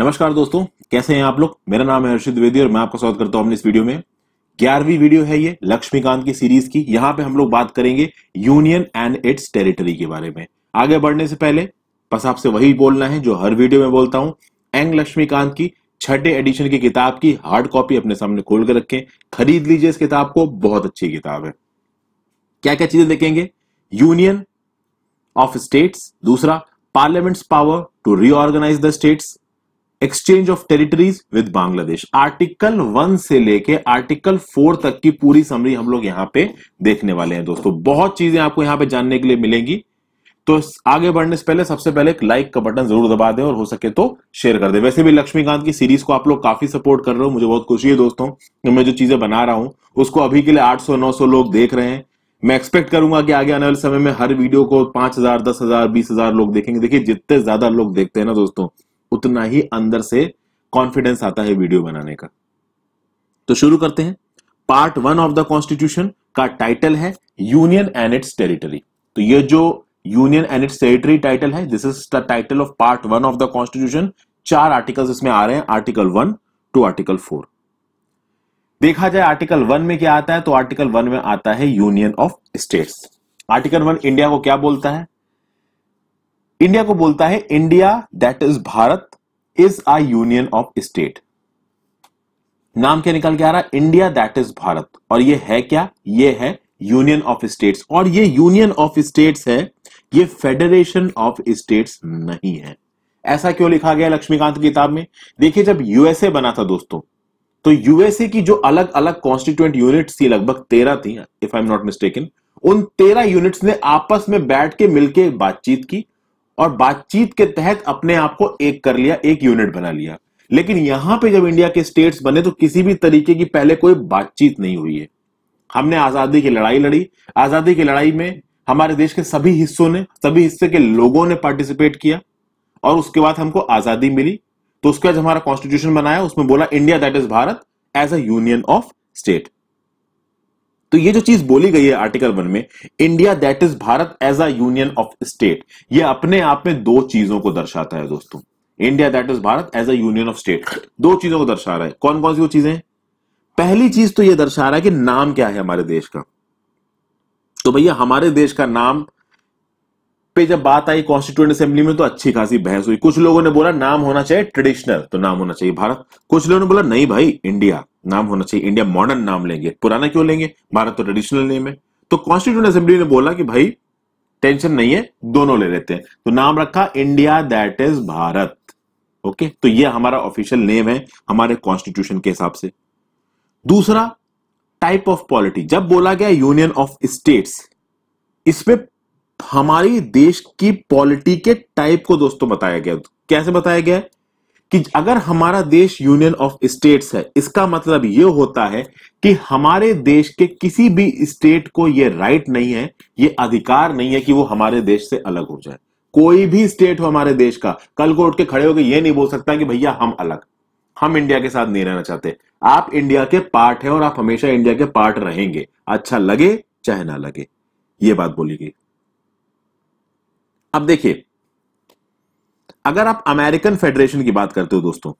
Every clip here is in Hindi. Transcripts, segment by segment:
नमस्कार दोस्तों कैसे हैं आप लोग मेरा नाम है हर्षित द्विवेदी और मैं आपका स्वागत करता हूं अपने इस वीडियो में ग्यारहवीं वीडियो है ये लक्ष्मीकांत की सीरीज की यहां पे हम लोग बात करेंगे यूनियन एंड इट्स टेरिटरी के बारे में आगे बढ़ने से पहले बस आपसे वही बोलना है जो हर वीडियो में बोलता हूँ एंग लक्ष्मीकांत की छठे एडिशन की किताब की हार्ड कॉपी अपने सामने खोल कर रखें खरीद लीजिए इस किताब को बहुत अच्छी किताब है क्या क्या चीजें देखेंगे यूनियन ऑफ स्टेट्स दूसरा parliament's power to reorganize the states exchange of territories with Bangladesh article one से लेके आर्टिकल फोर तक की पूरी समरी हम लोग यहाँ पे देखने वाले हैं दोस्तों बहुत चीजें आपको यहाँ पे जानने के लिए मिलेंगी तो आगे बढ़ने से पहले सबसे पहले एक लाइक का बटन जरूर दबा दें और हो सके तो शेयर कर दें वैसे भी लक्ष्मीकांत की सीरीज को आप लोग काफी सपोर्ट कर रहे हो मुझे बहुत खुशी है दोस्तों कि मैं जो चीजें बना रहा हूं उसको अभी के लिए 800 900 लोग देख रहे हैं मैं एक्सपेक्ट करूंगा कि आगे आने वाले समय में हर वीडियो को पांच हजार दस हजार बीस हजार लोग देखेंगे देखिए जितने ज्यादा लोग देखते हैं ना दोस्तों उतना ही अंदर से कॉन्फिडेंस आता है वीडियो बनाने का तो शुरू करते हैं part one of the constitution का टाइटल है यूनियन एंड इट्स टेरिटरी तो ये जो union and its territory title है this is the title of part one of the constitution चार आर्टिकल्स इसमें आ रहे हैं article one to article four देखा जाए आर्टिकल वन में क्या आता है तो आर्टिकल वन में आता है union of states article one India को क्या बोलता है इंडिया को बोलता है India that is Bharat is a union of state नाम क्या निकल के आ रहा है इंडिया दैट इज भारत और ये है क्या ये है यूनियन ऑफ स्टेट्स और ये यूनियन ऑफ स्टेट्स है ये फेडरेशन ऑफ स्टेट्स नहीं है ऐसा क्यों लिखा गया लक्ष्मीकांत की किताब में देखिए जब यूएसए बना था दोस्तों तो यूएसए की जो अलग अलग कॉन्स्टिट्यूएंट यूनिट्स थी लगभग तेरह थी if I am not mistake उन तेरह यूनिट्स ने आपस में बैठ के मिलके बातचीत की और बातचीत के तहत अपने आप को एक कर लिया एक यूनिट बना लिया लेकिन यहां पे जब इंडिया के स्टेट्स बने तो किसी भी तरीके की पहले कोई बातचीत नहीं हुई है हमने आजादी की लड़ाई लड़ी आजादी की लड़ाई में हमारे देश के सभी हिस्सों ने सभी हिस्से के लोगों ने पार्टिसिपेट किया और उसके बाद हमको आजादी मिली तो उसके बाद हमारा कॉन्स्टिट्यूशन बनाया उसमें बोला India that is Bharat as a union of state तो ये जो चीज बोली गई है आर्टिकल वन में India that is Bharat as a union of state ये अपने आप में दो चीजों को दर्शाता है दोस्तों India that is Bharat as a union of state दो चीजों को दर्शा रहा है कौन कौन सी वो चीजें पहली चीज तो ये दर्शा रहा है कि नाम क्या है हमारे देश का तो भैया हमारे देश का नाम पे जब बात आई कॉन्स्टिट्यूएंट असेंबली में तो अच्छी खासी बहस हुई कुछ लोगों ने बोला नाम होना चाहिए ट्रेडिशनल तो नाम होना चाहिए भारत कुछ लोगों ने बोला नहीं भाई इंडिया नाम होना चाहिए इंडिया मॉडर्न नाम लेंगे पुराना क्यों लेंगे भारत तो ट्रेडिशनल नेम है तो कॉन्स्टिट्यूएंट असेंबली ने बोला कि भाई टेंशन नहीं है दोनों ले लेते हैं तो नाम रखा India that is Bharat okay तो ये हमारा ऑफिशियल नेम है हमारे कॉन्स्टिट्यूशन के हिसाब से दूसरा टाइप ऑफ पॉलिटी जब बोला गया यूनियन ऑफ स्टेट्स इसमें हमारी देश की पॉलिटी के टाइप को दोस्तों बताया गया कैसे बताया गया कि अगर हमारा देश यूनियन ऑफ स्टेट्स है इसका मतलब यह होता है कि हमारे देश के किसी भी स्टेट को यह राइट नहीं है ये अधिकार नहीं है कि वो हमारे देश से अलग हो जाए कोई भी स्टेट हो हमारे देश का कल को उठ के खड़े होकर यह नहीं बोल सकता कि भैया हम अलग हम इंडिया के साथ नहीं रहना चाहते आप इंडिया के पार्ट है और आप हमेशा इंडिया के पार्ट रहेंगे अच्छा लगे चाहे ना लगे ये बात बोली गई अब देखिए अगर आप अमेरिकन फेडरेशन की बात करते हो दोस्तों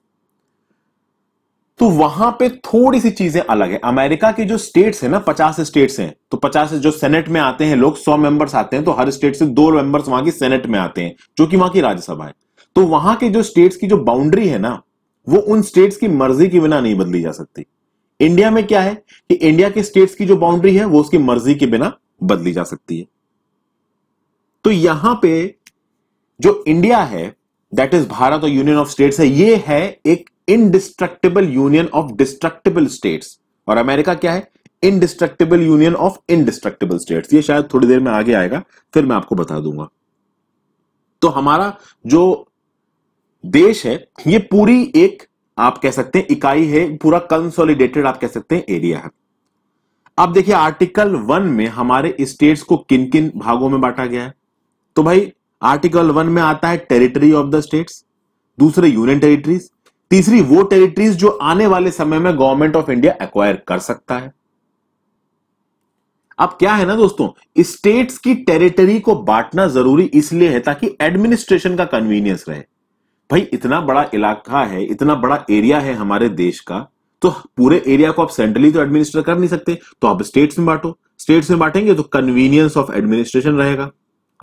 तो वहां पे थोड़ी सी चीजें अलग है अमेरिका के जो स्टेट्स है ना पचास स्टेट्स हैं तो पचास जो सेनेट में आते हैं लोग सौ मेंबर्स आते हैं तो हर स्टेट से दो मेंबर्स वहां की सेनेट में आते हैं जो कि वहां की राज्यसभा है तो वहां के जो स्टेट्स की जो बाउंड्री है ना वो उन स्टेट्स की मर्जी के बिना नहीं बदली जा सकती इंडिया में क्या है कि इंडिया के स्टेट्स की जो बाउंड्री है वो उसकी मर्जी के बिना बदली जा सकती है तो यहां पे जो इंडिया है दैट इज भारत और यूनियन ऑफ स्टेट्स है ये है एक indestructible union of destructible states और अमेरिका क्या है indestructible union of indestructible states ये शायद थोड़ी देर में आगे आएगा फिर मैं आपको बता दूंगा तो हमारा जो देश है ये पूरी एक आप कह सकते हैं इकाई है पूरा कंसोलिडेटेड आप कह सकते हैं एरिया है अब देखिए आर्टिकल वन में हमारे स्टेट्स को किन किन भागों में बांटा गया है तो भाई आर्टिकल वन में आता है टेरिटरी ऑफ द स्टेट्स दूसरे यूनियन टेरिटरीज तीसरी वो टेरिटरीज जो आने वाले समय में गवर्नमेंट ऑफ इंडिया एक्वायर कर सकता है अब क्या है ना दोस्तों स्टेट्स की टेरिटरी को बांटना जरूरी इसलिए है ताकि एडमिनिस्ट्रेशन का कन्वीनियंस रहे भाई इतना बड़ा इलाका है इतना बड़ा एरिया है हमारे देश का तो पूरे एरिया को आप सेंट्रली तो एडमिनिस्टर कर नहीं सकते तो आप स्टेट्स में बांटो स्टेट्स में बांटेंगे तो कन्वीनियंस ऑफ एडमिनिस्ट्रेशन रहेगा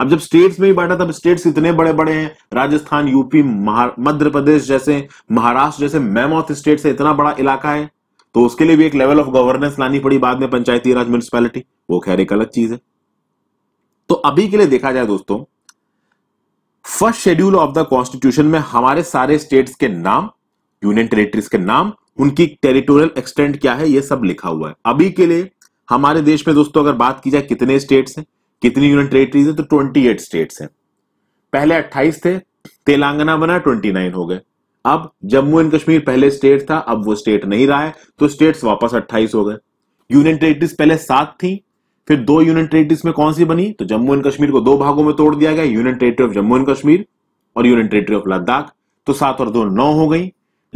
अब जब स्टेट्स में ही बांटा तब स्टेट्स इतने बड़े बड़े हैं राजस्थान यूपी मध्य प्रदेश जैसे महाराष्ट्र जैसे मैमोथ स्टेट से इतना बड़ा इलाका है तो उसके लिए भी एक लेवल ऑफ गवर्नेंस लानी पड़ी बाद में पंचायती राज म्यूनिसपैलिटी वो खैर एक अलग चीज है तो अभी के लिए देखा जाए दोस्तों first schedule of the constitution में हमारे सारे स्टेट्स के नाम यूनियन टेरिटरीज के नाम उनकी टेरिटोरियल एक्सटेंट क्या है ये सब लिखा हुआ है अभी के लिए हमारे देश में दोस्तों अगर बात की जाए कितने स्टेट्स हैं कितनी यूनियन टेरेटरीज है तो 28 स्टेट्स हैं पहले 28 थे तेलंगाना बना 29 हो गए अब जम्मू एंड कश्मीर पहले स्टेट था अब वो स्टेट नहीं रहा है तो स्टेट्स वापस 28 हो गए यूनियन टेरेटरीज पहले सात थी फिर दो यूनियन टेरेटरीज में कौन सी बनी तो जम्मू एंड कश्मीर को दो भागों में तोड़ दिया गया union territory of Jammu and Kashmir और यूनियन टेरेटरी ऑफ लद्दाख तो सात और दो नौ हो गई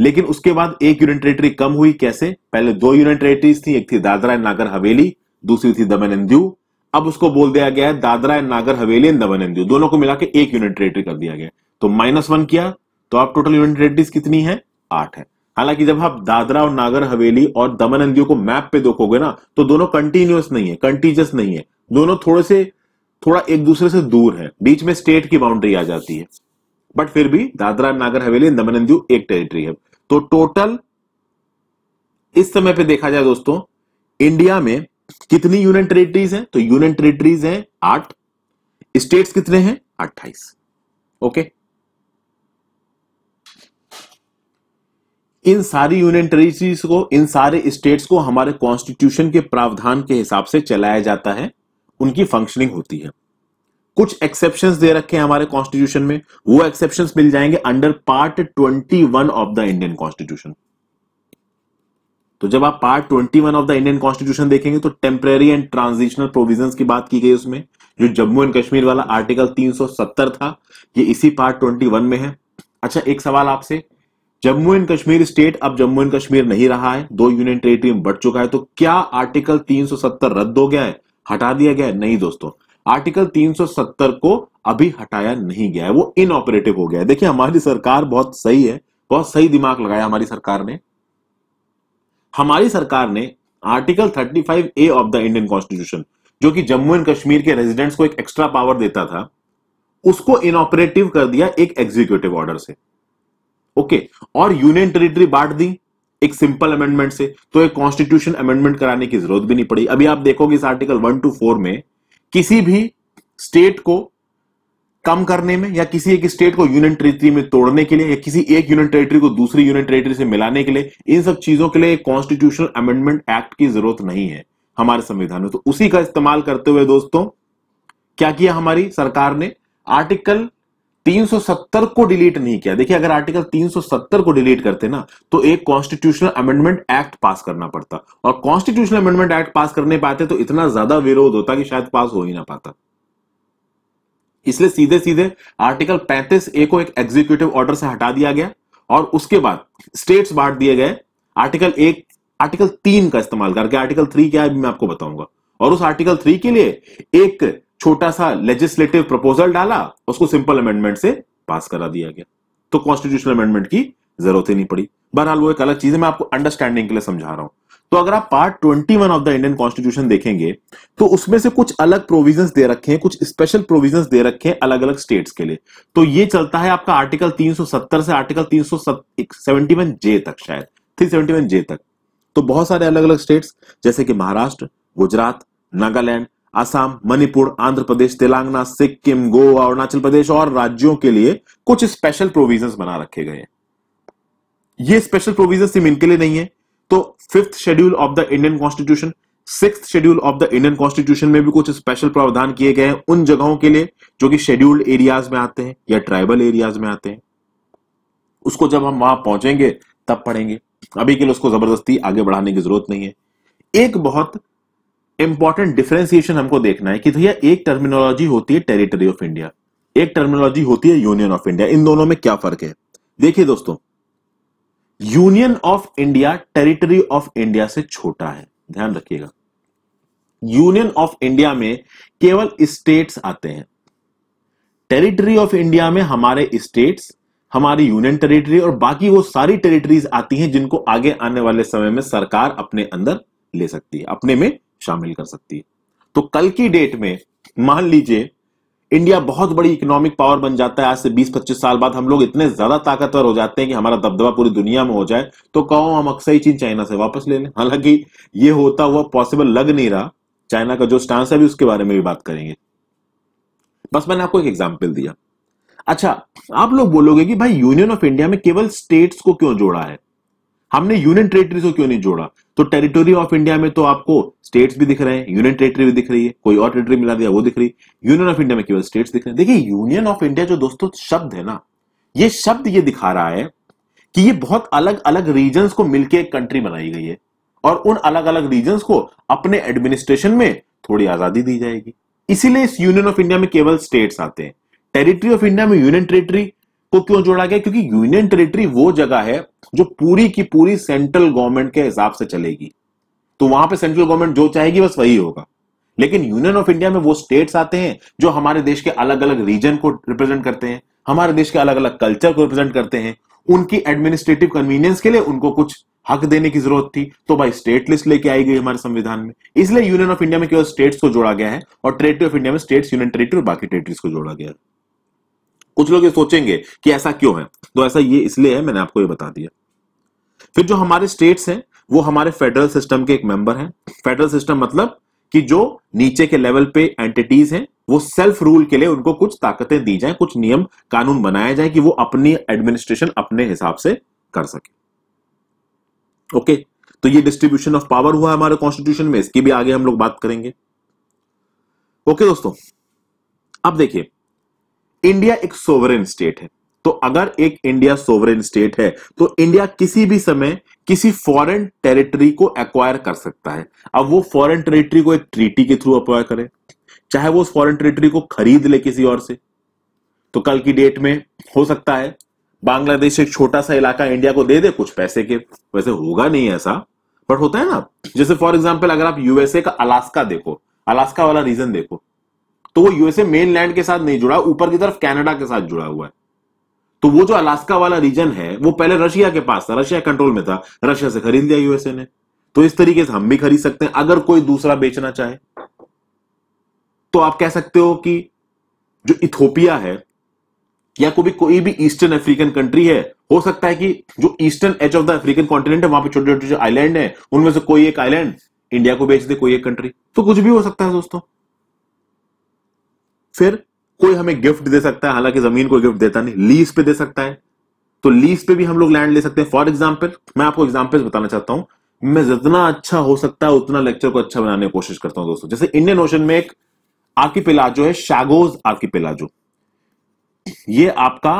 लेकिन उसके बाद एक यूनियन टेरेटरी कम हुई कैसे पहले दो यूनियन टेरेटरीज थी एक थी दादरा नागर हवेली दूसरी थी दमन एंड दीव अब उसको बोल दिया गया है दादरा एंड नागर हवेली एंड दमन एंड दोनों को मिला के एक यूनिट टेरेटरी कर दिया गया तो माइनस वन किया तो आप टोटल यूनिट टेरिटरीज कितनी है आठ है हालांकि जब आप दादरा और नागर हवेली और दमन एंड को मैप पे देखोगे ना तो दोनों कंटिन्यूस नहीं है कंटीजियस नहीं है दोनों थोड़े से थोड़ा एक दूसरे से दूर है बीच में स्टेट की बाउंड्री आ जाती है बट फिर भी दादरा नागर हवेली दमन एंड एक टेरिटरी है तो टोटल इस समय पे देखा जाए दोस्तों इंडिया में कितनी यूनियन टेरिटरीज हैं तो यूनियन टेरिटरीज हैं आठ स्टेट्स कितने हैं अट्ठाईस ओके इन सारी यूनियन टेरिटरीज को इन सारे स्टेट्स को हमारे कॉन्स्टिट्यूशन के प्रावधान के हिसाब से चलाया जाता है उनकी फंक्शनिंग होती है कुछ एक्सेप्शन दे रखे हैं हमारे कॉन्स्टिट्यूशन में वो एक्सेप्शन मिल जाएंगे under part twenty one of the Indian constitution तो जब आप part twenty one of the Indian constitution देखेंगे तो टेम्परेरी एंड ट्रांजिशनल प्रोविजन की बात की गई उसमें जो जम्मू एंड कश्मीर वाला आर्टिकल 370 था ये इसी पार्ट 21 में है अच्छा एक सवाल आपसे जम्मू एंड कश्मीर स्टेट अब जम्मू एंड कश्मीर नहीं रहा है दो यूनियन टेरिटरी में बढ़ चुका है तो क्या आर्टिकल 370 रद्द हो गया है हटा दिया गया है नहीं दोस्तों आर्टिकल 370 को अभी हटाया नहीं गया है वो इनऑपरेटिव हो गया है देखिए हमारी सरकार बहुत सही है बहुत सही दिमाग लगाया हमारी सरकार ने हमारी सरकार ने article 35 A of the Indian constitution जो कि जम्मू एंड कश्मीर के रेजिडेंट्स को एक एक्स्ट्रा पावर देता था उसको इनऑपरेटिव कर दिया एक एग्जीक्यूटिव ऑर्डर से ओके okay. और यूनियन टेरिटरी बांट दी एक सिंपल अमेंडमेंट से तो एक कॉन्स्टिट्यूशन अमेंडमेंट कराने की जरूरत भी नहीं पड़ी अभी आप देखोगे इस आर्टिकल वन टू फोर में किसी भी स्टेट को कम करने में या किसी एक स्टेट को यूनियन टेरिटरी में तोड़ने के लिए या किसी एक यूनियन टेरिटरी को दूसरी यूनियन टेरिटरी से मिलाने के लिए इन सब चीजों के लिए कॉन्स्टिट्यूशनल अमेंडमेंट एक्ट की जरूरत नहीं है हमारे संविधान में तो उसी का इस्तेमाल करते हुए दोस्तों क्या किया हमारी सरकार ने आर्टिकल 370 को डिलीट नहीं किया देखिए अगर आर्टिकल 370 को डिलीट करते ना तो एक कॉन्स्टिट्यूशनल अमेंडमेंट एक्ट पास करना पड़ता और कॉन्स्टिट्यूशनल अमेंडमेंट एक्ट पास करने पाते तो इतना ज्यादा विरोध होता कि शायद पास हो ही ना पाता इसलिए सीधे सीधे आर्टिकल 35 ए को एक एग्जीक्यूटिव ऑर्डर से हटा दिया गया और उसके बाद स्टेट्स बांट दिए गए आर्टिकल एक आर्टिकल तीन का इस्तेमाल करके आर्टिकल थ्री क्या है मैं आपको बताऊंगा और उस आर्टिकल थ्री के लिए एक छोटा सा लेजिस्लेटिव प्रपोजल डाला उसको सिंपल अमेंडमेंट से पास करा दिया गया तो कॉन्स्टिट्यूशनल अमेंडमेंट की जरूरत ही नहीं पड़ी बहरहाल वो एक अलग चीज है मैं आपको अंडरस्टैंडिंग के लिए समझा रहा हूं तो अगर आप part twenty one of the Indian constitution देखेंगे तो उसमें से कुछ अलग प्रोविजंस दे रखे हैं कुछ स्पेशल प्रोविजंस दे रखे हैं अलग अलग स्टेट्स के लिए तो ये चलता है आपका आर्टिकल 370 से आर्टिकल 371 जे तक शायद 371 जे तक तो बहुत सारे अलग अलग स्टेट्स जैसे कि महाराष्ट्र गुजरात नागालैंड आसाम मणिपुर आंध्र प्रदेश तेलंगाना सिक्किम गोवा अरुणाचल प्रदेश और राज्यों के लिए कुछ स्पेशल प्रोविजंस बना रखे गए हैं ये स्पेशल प्रोविजन सिर्फ इनके लिए नहीं है तो fifth schedule of the Indian constitution six schedule of the Indian constitution में भी कुछ स्पेशल प्रावधान किए गए हैं उन जगहों के लिए जो कि शेड्यूल्ड एरियाज में आते हैं या ट्राइबल एरियाज में आते हैं उसको जब हम वहां पहुंचेंगे तब पढ़ेंगे अभी के लिए उसको जबरदस्ती आगे बढ़ाने की जरूरत नहीं है एक बहुत इंपॉर्टेंट डिफ्रेंसिएशन हमको देखना है कि भैया एक टर्मिनोलॉजी होती है टेरिटरी ऑफ इंडिया एक टर्मिनोलॉजी होती है यूनियन ऑफ इंडिया इन दोनों में क्या फर्क है देखिए दोस्तों union of India territory of India से छोटा है ध्यान रखिएगा यूनियन ऑफ इंडिया में केवल स्टेट्स आते हैं टेरिटरी ऑफ इंडिया में हमारे स्टेट्स हमारी यूनियन टेरिटरी और बाकी वो सारी टेरिटरीज आती हैं जिनको आगे आने वाले समय में सरकार अपने अंदर ले सकती है अपने में शामिल कर सकती है तो कल की डेट में मान लीजिए इंडिया बहुत बड़ी इकोनॉमिक पावर बन जाता है आज से 20-25 साल बाद हम लोग इतने ज्यादा ताकतवर हो जाते हैं कि हमारा दबदबा पूरी दुनिया में हो जाए तो कहो हम अक्सर ही चीन चाइना से वापस ले लें हालांकि ये होता हुआ पॉसिबल लग नहीं रहा चाइना का जो स्टांस है भी उसके बारे में भी बात करेंगे बस मैंने आपको एक एग्जाम्पल दिया अच्छा आप लोग बोलोगे कि भाई यूनियन ऑफ इंडिया में केवल स्टेट्स को क्यों जोड़ा है हमने यूनियन टेरिटरी को क्यों नहीं जोड़ा तो टेरिटोरी ऑफ इंडिया में तो आपको स्टेट्स भी दिख रहे हैं यूनियन टेरिटरी भी दिख रही है कोई और टेरिटरी मिला दिया वो दिख रही यूनियन ऑफ इंडिया में केवल स्टेट्स दिख रहे हैं देखिए यूनियन ऑफ इंडिया जो दोस्तों शब्द है ना ये शब्द ये दिखा रहा है कि ये बहुत अलग अलग रीजन को मिलकर एक कंट्री बनाई गई है और उन अलग अलग रीजन को अपने एडमिनिस्ट्रेशन में थोड़ी आजादी दी जाएगी इसीलिए इस यूनियन ऑफ इंडिया में केवल स्टेट्स आते हैं टेरिटरी ऑफ इंडिया में यूनियन टेरिटरी को क्यों जोड़ा गया क्योंकि यूनियन टेरिटरी वो जगह है जो पूरी की पूरी सेंट्रल गवर्नमेंट के हिसाब से चलेगी तो वहां पे सेंट्रल गवर्नमेंट जो चाहेगी बस वही होगा लेकिन यूनियन ऑफ इंडिया में वो स्टेट्स आते हैं जो हमारे देश के अलग अलग रीजन को रिप्रेजेंट करते हैं हमारे देश के अलग अलग कल्चर को रिप्रेजेंट करते हैं उनकी एडमिनिस्ट्रेटिव कन्वीनियंस के लिए उनको कुछ हक देने की जरूरत थी तो भाई स्टेट लिस्ट लेके आई गई हमारे संविधान में इसलिए यूनियन ऑफ इंडिया में केवल स्टेट्स को जोड़ा गया है और टेरिटरी ऑफ इंडिया में स्टेट्स यूनियन टेरिटरी और बाकी टेरिटरीज को जोड़ा गया है कुछ लोग ये सोचेंगे कि ऐसा क्यों है तो ऐसा ये इसलिए है मैंने आपको ये बता दिया फिर जो हमारे स्टेट्स हैं वो हमारे फेडरल सिस्टम के एक मेंबर हैं फेडरल सिस्टम मतलब कि जो नीचे के लेवल पे एंटिटीज हैं वो सेल्फ रूल के लिए उनको कुछ ताकतें दी जाए कुछ नियम कानून बनाए जाए कि वो अपनी एडमिनिस्ट्रेशन अपने हिसाब से कर सके ओके तो ये डिस्ट्रीब्यूशन ऑफ पावर हुआ हमारे कॉन्स्टिट्यूशन में इसकी भी आगे हम लोग बात करेंगे ओके दोस्तों अब देखिए इंडिया एक सोवरेन स्टेट है तो अगर एक इंडिया सोवरेन स्टेट है तो इंडिया किसी भी समय किसी फॉरेन टेरिटरी को एक्वायर कर सकता है अब वो फॉरेन टेरिटरी को एक ट्रीटी के थ्रू अक्वायर करे चाहे वो उस फॉरेन टेरिटरी को खरीद ले किसी और से तो कल की डेट में हो सकता है बांग्लादेश एक छोटा सा इलाका इंडिया को दे दे कुछ पैसे के वैसे होगा नहीं ऐसा बट होता है ना जैसे फॉर एग्जाम्पल अगर आप यूएसए का अलास्का देखो अलास्का वाला रीजन देखो तो वो यूएसए मेन लैंड के साथ नहीं जुड़ा ऊपर की तरफ कैनेडा के साथ जुड़ा हुआ है तो वो जो अलास्का वाला रीजन है वो पहले रशिया के पास था रशिया कंट्रोल में था रशिया से खरीद लिया यूएसए ने तो इस तरीके से हम भी खरीद सकते हैं अगर कोई दूसरा बेचना चाहे तो आप कह सकते हो कि जो इथोपिया है या कोई भी कोई भी ईस्टर्न अफ्रीकन कंट्री है हो सकता है कि जो eastern edge of the African continent है वहां पे छोटे छोटे जो आइलैंड है उनमें से कोई एक आइलैंड इंडिया को बेच दे कोई एक कंट्री तो कुछ भी हो सकता है दोस्तों फिर कोई हमें गिफ्ट दे सकता है हालांकि जमीन को गिफ्ट देता नहीं लीज पे दे सकता है तो लीज पे भी हम लोग लैंड ले सकते हैं फॉर एग्जाम्पल मैं आपको एग्जाम्पल बताना चाहता हूं मैं जितना अच्छा हो सकता है उतना लेक्चर को अच्छा बनाने की कोशिश करता हूं दोस्तों जैसे इंडियन ओशन में एक आकी पिलाजो है शागोज आकी पिलाजो ये आपका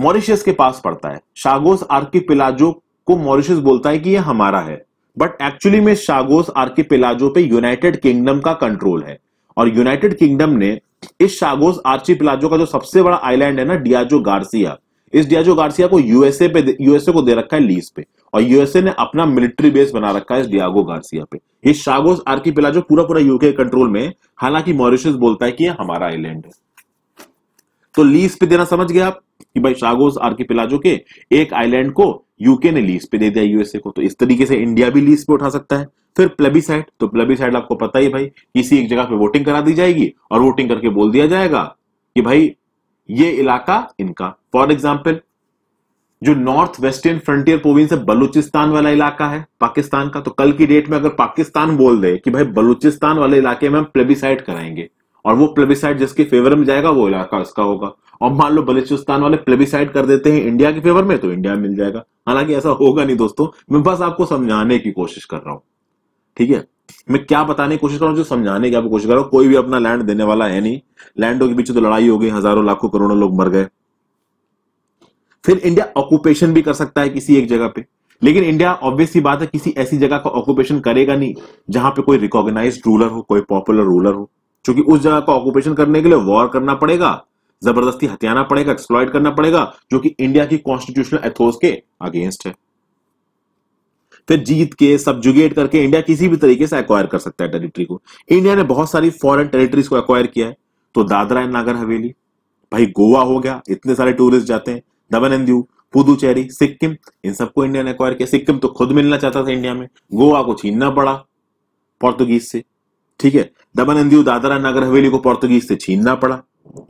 मॉरिशियस के पास पड़ता है शागोस आर्की पिलाजो को मॉरिशियस बोलता है कि ये हमारा है बट एक्चुअली में शागोस आर्की पिलाजो पे यूनाइटेड किंगडम का कंट्रोल है और यूनाइटेड किंगडम ने इस शागोस आर्ची पिलाजो का जो सबसे बड़ा आइलैंड है ना डियाजो गार्सिया इस डियाजो गार्सिया को यूएसए पे यूएसए को दे रखा है लीज पे और यूएसए ने अपना मिलिट्री बेस बना रखा है इस डियागो गार्सिया पे ये शागोस आर्की पिलाजो पूरा पूरा यूके कंट्रोल में हालांकि मॉरिशस बोलता है कि ये हमारा आइलैंड है तो लीज पे देना समझ गए आप कि भाई शागोस आर्की पिलाजो के एक आइलैंड को यूके ने लीज पे दे दिया यूएसए को तो इस तरीके से इंडिया भी लीज पे उठा सकता है फिर साइड तो साइड आपको पता ही भाई किसी एक जगह पे वोटिंग करा दी जाएगी और वोटिंग करके बोल दिया जाएगा कि भाई ये इलाका इनका फॉर एग्जाम्पल जो नॉर्थ वेस्टर्न फ्रंटियर प्रोविंस है बलूचिस्तान वाला इलाका है पाकिस्तान का तो कल की डेट में अगर पाकिस्तान बोल दे कि भाई बलूचिस्तान वाले इलाके में हम प्लेबिसाइड कराएंगे और वो प्लेबिसाइड जिसके फेवर में जाएगा वो इलाका उसका होगा और मान लो बलूचिस्तान वाले प्लेबिसाइड कर देते हैं इंडिया के फेवर में तो इंडिया मिल जाएगा हालांकि ऐसा होगा नहीं दोस्तों मैं बस आपको समझाने की कोशिश कर रहा हूँ ठीक है मैं क्या बताने की कोशिश कर रहा हूँ जो समझाने की आपको कोशिश कर रहा हूँ कोई भी अपना लैंड देने वाला है नहीं लैंडों के बीच तो लड़ाई हो गई हजारों लाखों करोड़ों लोग मर गए फिर इंडिया ऑक्यूपेशन भी कर सकता है किसी एक जगह पे लेकिन इंडिया ऑब्वियस ही बात है किसी ऐसी जगह का ऑक्यूपेशन करेगा नहीं जहां पे कोई रिकॉग्नाइज रूलर हो कोई पॉपुलर रूलर हो क्योंकि उस जगह का ऑक्यूपेशन करने के लिए वॉर करना पड़ेगा जबरदस्ती हथियाना पड़ेगा एक्सप्लॉयट करना पड़ेगा जो कि इंडिया की कॉन्स्टिट्यूशनल एथोस के अगेंस्ट है फिर जीत के सब्जुगेट करके इंडिया किसी भी तरीके से एक्वायर कर सकता है टेरिटरी को इंडिया ने बहुत सारी फॉरेन टेरिटरीज को एक्वायर किया है तो दादरा एंड नागर हवेली भाई गोवा हो गया इतने सारे टूरिस्ट जाते हैं दमन एंड दीव पुदुचेरी सिक्किम इन सबको इंडिया ने एक्वायर किया सिक्किम तो खुद मिलना चाहता था इंडिया में गोवा को छीनना पड़ा पोर्तुगीज से ठीक है दमन एंड दादरा नगर हवेली को पोर्तुगीज से छीनना पड़ा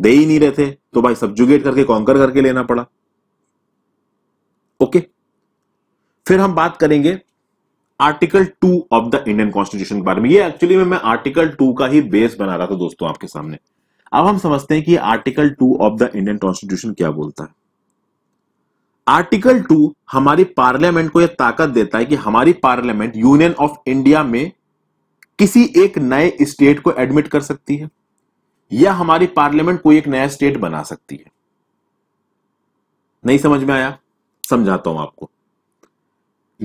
दे ही नहीं रहे थे तो भाई सब्जुगेट करके कॉन्कर करके लेना पड़ा ओके फिर हम बात करेंगे article two of the Indian constitution के बारे में ये एक्चुअली में मैं आर्टिकल टू का ही बेस बना रहा था दोस्तों आपके सामने अब हम समझते हैं कि article two of the Indian constitution क्या बोलता है आर्टिकल टू हमारी पार्लियामेंट को यह ताकत देता है कि हमारी पार्लियामेंट यूनियन ऑफ इंडिया में किसी एक नए स्टेट को एडमिट कर सकती है या हमारी पार्लियामेंट कोई एक नया स्टेट बना सकती है नहीं समझ में आया समझाता हूं आपको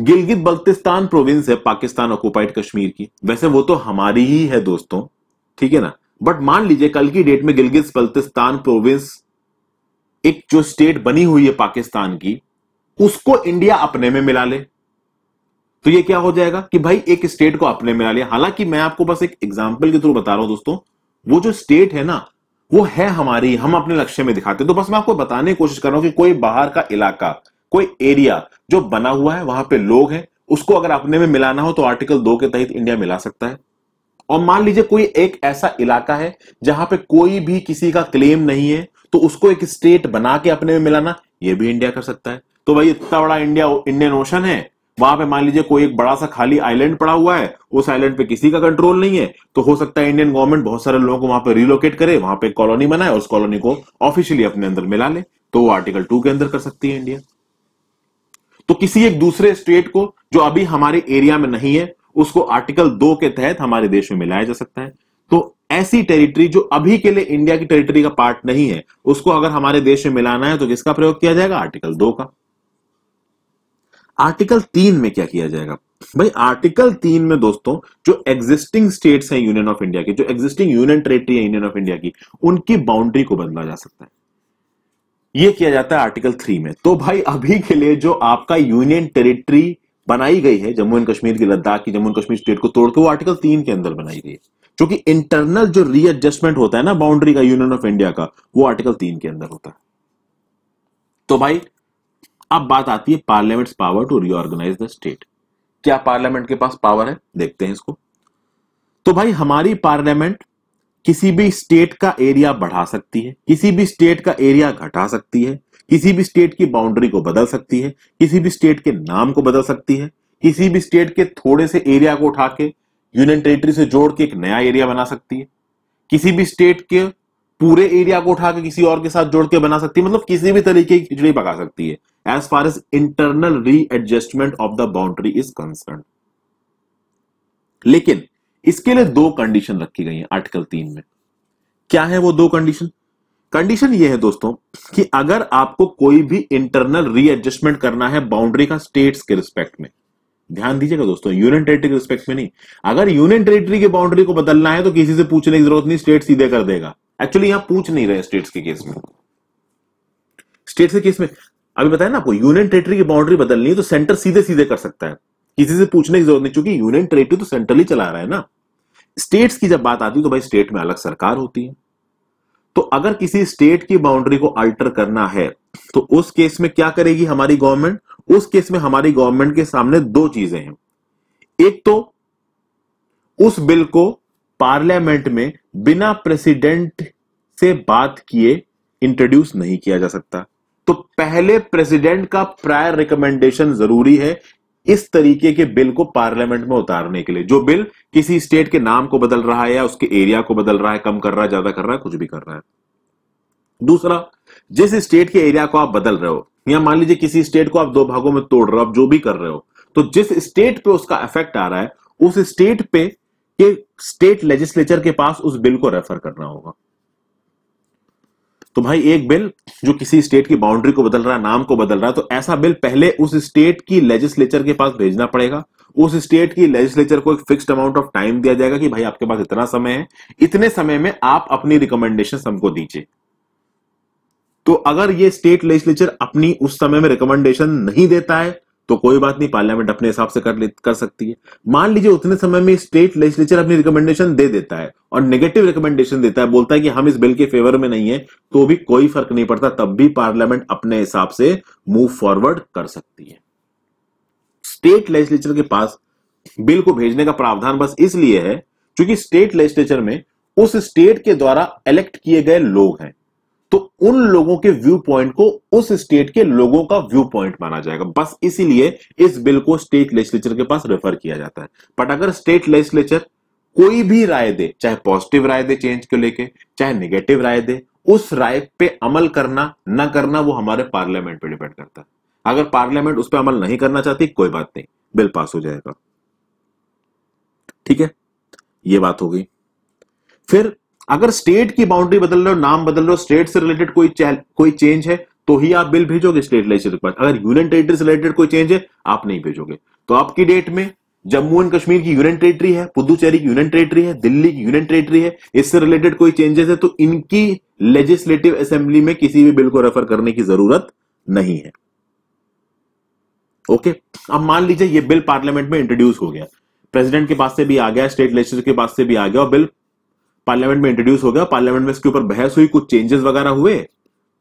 गिलगित बल्तिस्तान प्रोविंस है पाकिस्तान ऑक्यूपाइड कश्मीर की वैसे वो तो हमारी ही है दोस्तों ठीक है ना बट मान लीजिए कल की डेट में गिलगित बल्तिस्तान प्रोविंस एक जो स्टेट बनी हुई है पाकिस्तान की उसको इंडिया अपने में मिला ले तो ये क्या हो जाएगा कि भाई एक स्टेट को अपने में ला लिया हालांकि मैं आपको बस एक एग्जाम्पल के थ्रू बता रहा हूं दोस्तों वो जो स्टेट है ना वो है हमारी हम अपने लक्ष्य में दिखाते हैं तो बस मैं आपको बताने की कोशिश कर रहा हूं कि कोई बाहर का इलाका कोई एरिया जो बना हुआ है वहां पे लोग हैं उसको अगर अपने में मिलाना हो तो आर्टिकल दो के तहत इंडिया मिला सकता है और मान लीजिए कोई एक ऐसा इलाका है जहां पे कोई भी किसी का क्लेम नहीं है तो उसको एक स्टेट बना के अपने में मिलाना यह भी इंडिया कर सकता है तो भाई इतना बड़ा इंडिया इंडियन ओशन है वहां पे मान लीजिए कोई एक बड़ा सा खाली आइलैंड पड़ा हुआ है उस आइलैंड पे किसी का कंट्रोल नहीं है तो हो सकता है इंडियन गवर्नमेंट बहुत सारे लोगों को वहां पर रिलोकेट करे वहां पर कॉलोनी बनाए उस कॉलोनी को ऑफिशियली अपने अंदर मिला ले तो वो आर्टिकल टू के अंदर कर सकती है इंडिया तो किसी एक दूसरे स्टेट को जो अभी हमारे एरिया में नहीं है उसको आर्टिकल दो के तहत हमारे देश में मिलाया जा सकता है तो ऐसी टेरिटरी जो अभी के लिए इंडिया की टेरिटरी का पार्ट नहीं है उसको अगर हमारे देश में मिलाना है तो किसका प्रयोग किया जाएगा आर्टिकल दो का आर्टिकल तीन में क्या किया जाएगा भाई आर्टिकल तीन में दोस्तों जो एग्जिस्टिंग स्टेट्स हैं यूनियन ऑफ इंडिया की जो एग्जिस्टिंग यूनियन टेरेटरी है यूनियन ऑफ इंडिया की उनकी बाउंड्री को बदला जा सकता है ये किया जाता है आर्टिकल थ्री में तो भाई अभी के लिए जो आपका यूनियन टेरिटरी बनाई गई है जम्मू एंड कश्मीर की लद्दाख की जम्मू एंड कश्मीर स्टेट को तोड़कर वो आर्टिकल तीन के अंदर बनाई गई है क्योंकि इंटरनल जो रीएडजस्टमेंट होता है ना बाउंड्री का यूनियन ऑफ इंडिया का वो आर्टिकल तीन के अंदर होता है तो भाई अब बात आती है parliament power to reorganize the state क्या पार्लियामेंट के पास पावर है देखते हैं इसको तो भाई हमारी पार्लियामेंट किसी भी स्टेट का एरिया बढ़ा सकती है किसी भी स्टेट का एरिया घटा सकती है किसी भी स्टेट की बाउंड्री को बदल सकती है किसी भी स्टेट के नाम को बदल सकती है किसी भी स्टेट के थोड़े से एरिया को उठा के यूनियन टेरिटरी से जोड़ के एक नया एरिया बना सकती है किसी भी स्टेट के पूरे एरिया को उठा के किसी और के साथ जोड़ के बना सकती है मतलब किसी भी तरीके की खिचड़ी पका सकती है as far as internal adjustment of the boundary is concern लेकिन इसके लिए दो कंडीशन रखी गई है आर्टिकल तीन में क्या है वो दो कंडीशन कंडीशन ये है दोस्तों कि अगर आपको कोई भी इंटरनल रीएडजस्टमेंट करना है बाउंड्री का स्टेट्स के रिस्पेक्ट में ध्यान दीजिएगा दोस्तों यूनियन टेरिटरी के रिस्पेक्ट में नहीं अगर यूनियन टेरिटरी की बाउंड्री को बदलना है तो किसी से पूछने की जरूरत नहीं स्टेट सीधे कर देगा एक्चुअली यहां पूछ नहीं रहे स्टेट्स के केस में स्टेट्स के केस में अभी बताया ना आपको यूनियन टेरेटरी की बाउंड्री बदलनी है तो सेंटर सीधे सीधे कर सकता है किसी से पूछने की जरूरत नहीं क्योंकि यूनियन टेरेटरी तो सेंट्रली चला रहा है ना स्टेट्स की जब बात आती है तो भाई स्टेट में अलग सरकार होती है तो अगर किसी स्टेट की बाउंड्री को अल्टर करना है तो उस केस में क्या करेगी हमारी गवर्नमेंट उस केस में हमारी गवर्नमेंट के सामने दो चीजें हैं एक तो उस बिल को पार्लियामेंट में बिना प्रेसिडेंट से बात किए इंट्रोड्यूस नहीं किया जा सकता तो पहले प्रेसिडेंट का प्रायर रिकमेंडेशन जरूरी है इस तरीके के बिल को पार्लियामेंट में उतारने के लिए जो बिल किसी स्टेट के नाम को बदल रहा है या उसके एरिया को बदल रहा है कम कर रहा है ज्यादा कर रहा है कुछ भी कर रहा है दूसरा जिस स्टेट के एरिया को आप बदल रहे हो या मान लीजिए किसी स्टेट को आप दो भागों में तोड़ रहे हो आप जो भी कर रहे हो तो जिस स्टेट पे उसका इफेक्ट आ रहा है उस स्टेट पे के स्टेट लेजिस्लेचर के पास उस बिल को रेफर करना होगा तो भाई एक बिल जो किसी स्टेट की बाउंड्री को बदल रहा है नाम को बदल रहा है तो ऐसा बिल पहले उस स्टेट की लेजिस्लेचर के पास भेजना पड़ेगा उस स्टेट की लेजिस्लेचर को एक फिक्स्ड अमाउंट ऑफ टाइम दिया जाएगा कि भाई आपके पास इतना समय है इतने समय में आप अपनी रिकमेंडेशन हमको दीजिए तो अगर ये स्टेट लेजिस्लेचर अपनी उस समय में रिकमेंडेशन नहीं देता है तो कोई बात नहीं पार्लियामेंट अपने हिसाब से कर कर सकती है मान लीजिए उतने समय में स्टेट लेजिस्लेचर अपनी रिकमेंडेशन दे देता है और नेगेटिव रिकमेंडेशन देता है बोलता है कि हम इस बिल के फेवर में नहीं है तो भी कोई फर्क नहीं पड़ता तब भी पार्लियामेंट अपने हिसाब से मूव फॉरवर्ड कर सकती है स्टेट लेजिस्लेचर के पास बिल को भेजने का प्रावधान बस इसलिए है क्योंकि स्टेट लेजिस्लेचर में उस स्टेट के द्वारा इलेक्ट किए गए लोग हैं तो उन लोगों के व्यू पॉइंट को उस स्टेट के लोगों का व्यू पॉइंट माना जाएगा बस इसीलिए इस बिल को स्टेट लेजिस्लेचर के पास रेफर किया जाता है बट अगर स्टेट लेजिस्लेचर कोई भी राय दे चाहे पॉजिटिव राय दे चेंज को लेके चाहे नेगेटिव राय दे उस राय पे अमल करना ना करना वो हमारे पार्लियामेंट पे डिपेंड करता है अगर पार्लियामेंट उस पर अमल नहीं करना चाहती कोई बात नहीं बिल पास हो जाएगा ठीक है ये बात हो गई फिर अगर स्टेट की बाउंड्री बदल रहे हो नाम बदल रहे हो स्टेट से रिलेटेड कोई कोई चेंज है तो ही आप बिल भेजोगे स्टेट लेजिस्लेचर के पास अगर यूनियन टेरिटरी से रिलेटेड कोई चेंज है आप नहीं भेजोगे तो आपकी डेट में जम्मू एंड कश्मीर की यूनियन टेरिटरी है पुदुचेरी की यूनियन टेरिटरी है दिल्ली की यूनियन टेरिटरी है इससे रिलेटेड कोई चेंजेस है तो इनकी लेजिस्लेटिव असेंबली में किसी भी बिल को रेफर करने की जरूरत नहीं है ओके अब मान लीजिए ये बिल पार्लियामेंट में इंट्रोड्यूस हो गया प्रेसिडेंट के पास से भी आ गया स्टेट लेजिस्लेचर के पास से भी आ गया और बिल पार्लियामेंट में इंट्रोड्यूस हो गया पार्लियामेंट में इसके ऊपर बहस हुई कुछ चेंजेस वगैरह हुए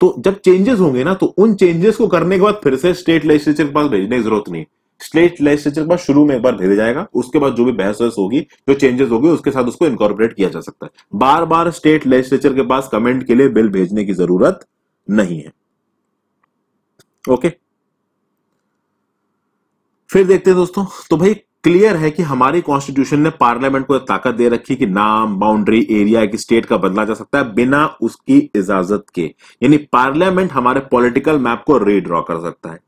तो जब चेंजेस होंगे ना तो उन चेंजेस को करने के बाद फिर से स्टेट लेजिस्लेचर के पास भेजने की जरूरत नहीं स्टेट लेजिस्लेचर के पास शुरू में एक बार भेजा जाएगा उसके बाद जो भी बहस वहस होगी जो चेंजेस होगी उसके साथ उसको इनकॉर्पोरेट किया जा सकता है बार बार स्टेट लेजिस्लेचर के पास कमेंट के लिए बिल भेजने की जरूरत नहीं है ओके फिर देखते हैं दोस्तों तो भाई क्लियर है कि हमारे कॉन्स्टिट्यूशन ने पार्लियामेंट को ताकत दे रखी कि नाम बाउंड्री एरिया एक स्टेट का बदला जा सकता है बिना उसकी इजाजत के यानी पार्लियामेंट हमारे पॉलिटिकल मैप को रीड्रॉ कर सकता है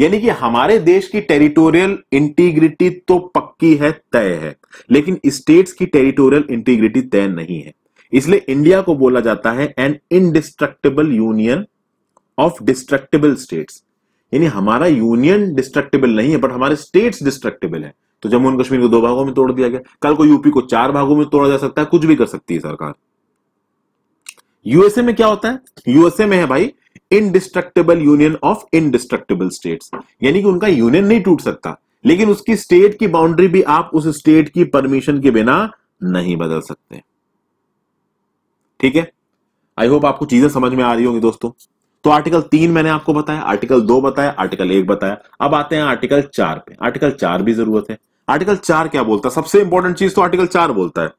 यानी कि हमारे देश की टेरिटोरियल इंटीग्रिटी तो पक्की है तय है लेकिन स्टेट्स की टेरिटोरियल इंटीग्रिटी तय नहीं है इसलिए इंडिया को बोला जाता है an indestructible union of destructible states यानी हमारा यूनियन डिस्ट्रक्टेबल नहीं है बट हमारे स्टेट्स डिस्ट्रक्टेबल है तो जम्मू एंड कश्मीर को दो भागों में तोड़ दिया गया कल को यूपी को चार भागों में तोड़ा जा सकता है कुछ भी कर सकती है सरकार यूएसए में क्या होता है यूएसए में है भाई indestructible union of indestructible states यानी कि उनका यूनियन नहीं टूट सकता लेकिन उसकी स्टेट की बाउंड्री भी आप उस स्टेट की परमिशन के बिना नहीं बदल सकते ठीक है आई होप आपको चीजें समझ में आ रही होंगी दोस्तों तो आर्टिकल तीन मैंने आपको बताया आर्टिकल दो बताया आर्टिकल एक बताया अब आते हैं आर्टिकल चार पे आर्टिकल चार भी जरूरत है आर्टिकल चार क्या बोलता है सबसे इंपॉर्टेंट चीज तो आर्टिकल चार बोलता है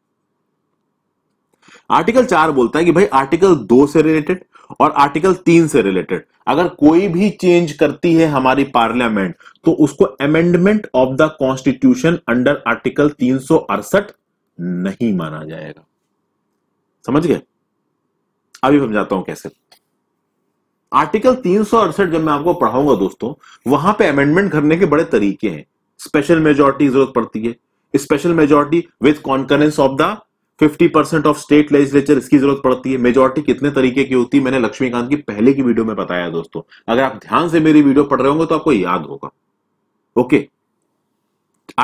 आर्टिकल चार बोलता है कि भाई आर्टिकल दो से रिलेटेड और आर्टिकल तीन से रिलेटेड अगर कोई भी चेंज करती है हमारी पार्लियामेंट तो उसको amendment of the constitution under article तीन नहीं माना जाएगा समझ गए अभी समझाता हूं कैसे आर्टिकल तीन जब मैं आपको पढ़ाऊंगा दोस्तों वहां पे अमेंडमेंट करने के बड़े तरीके हैं स्पेशल मेजोरिटी जरूरत पड़ती है special majority with confidence of the 50 percent of state legislature इसकी जरूरत पड़ती है मेजोरिटी कितने तरीके की होती है मैंने लक्ष्मीकांत की पहले की वीडियो में बताया दोस्तों अगर आप ध्यान से मेरी वीडियो पढ़ रहे होंगे तो आपको याद होगा ओके